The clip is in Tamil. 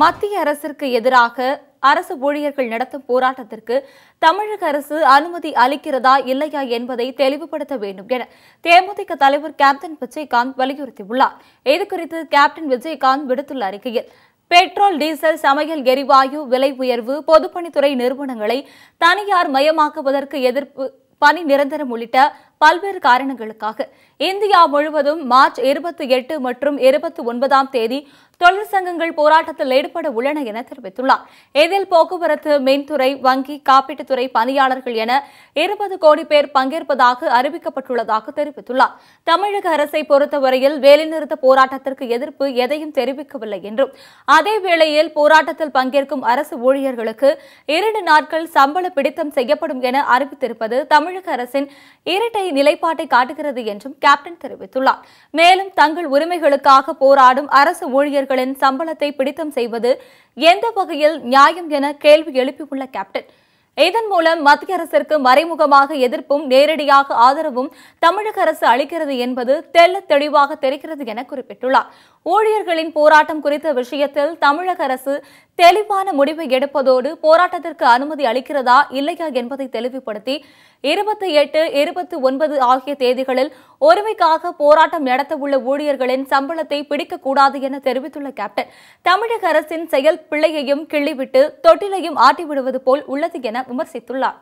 மத்திய அரசிற்கு எதிராக அரசு ஊழியர்கள் நடத்தும் போராட்டத்திற்கு தமிழக அரசு அனுமதி அளிக்கிறதா இல்லையா என்பதை தெளிவுபடுத்த வேண்டும் என தேமுதிக தலைவர் கேப்டன் விஜயகாந்த் வலியுறுத்தியுள்ளார் இதுகுறித்து கேப்டன் விஜயகாந்த் விடுத்துள்ள அறிக்கையில் பெட்ரோல் டீசல் சமையல் எரிவாயு விலை உயர்வு பொதுப்பணித்துறை நிறுவனங்களை தனியார் மயமாக்குவதற்கு எதிர்ப்பு பணி நிரந்தரம் உள்ளிட்ட பல்வேறு காரணங்களுக்காக இந்தியா முழுவதும் மார்ச் இருபத்தி எட்டு மற்றும் இருபத்தி ஒன்பதாம் தேதி தொழிற்சங்கங்கள் போராட்டத்தில் ஈடுபட உள்ளன என தெரிவித்துள்ளார் இதில் போக்குவரத்து மின்துறை வங்கி காப்பீட்டுத்துறை பணியாளர்கள் என இருபது கோடி பேர் பங்கேற்பதாக அறிவிக்கப்பட்டுள்ளதாக தெரிவித்துள்ளார் தமிழக அரசை பொறுத்தவரையில் வேலைநிறுத்த போராட்டத்திற்கு எதிர்ப்பு எதையும் தெரிவிக்கவில்லை என்றும் அதே வேளையில் போராட்டத்தில் பங்கேற்கும் அரசு ஊழியர்களுக்கு இரண்டு நாட்கள் சம்பள பிடித்தம் செய்யப்படும் என அறிவித்திருப்பது தமிழக அரசின் இரட்டை நிலைப்பாட்டை காட்டுகிறது என்றும் கேப்டன் தெரிவித்துள்ளார் மேலும் தங்கள் உரிமைகளுக்காக போராடும் அரசு ஊழியர்களின் சம்பளத்தை பிடித்தம் செய்வது எந்த வகையில் நியாயம் என கேள்வி எழுப்பியுள்ள கேப்டன் இதன் மூலம் மத்திய அரசிற்கு மறைமுகமாக எதிர்ப்பும் நேரடியாக ஆதரவும் தமிழக அரசு அளிக்கிறது என்பது தெல்ல தெளிவாக தெரிகிறது என குறிப்பிட்டுள்ளார் ஊழியர்களின் போராட்டம் குறித்த விஷயத்தில் தமிழக அரசு தெளிவான முடிவை எடுப்பதோடு போராட்டத்திற்கு அனுமதி அளிக்கிறதா இல்லையா என்பதை தெளிவுபடுத்தி இருபத்தி எட்டு இருபத்தி ஒன்பது ஆகிய தேதிகளில் ஒருமைக்காக போராட்டம் நடத்தவுள்ள ஊழியர்களின் சம்பளத்தை பிடிக்கக்கூடாது என தெரிவித்துள்ள கேப்டன் தமிழக அரசின் செயல் பிள்ளையையும் கிள்ளிவிட்டு தொட்டிலையும் ஆட்டிவிடுவது போல் உள்ளது என விமர்சித்துள்ளார்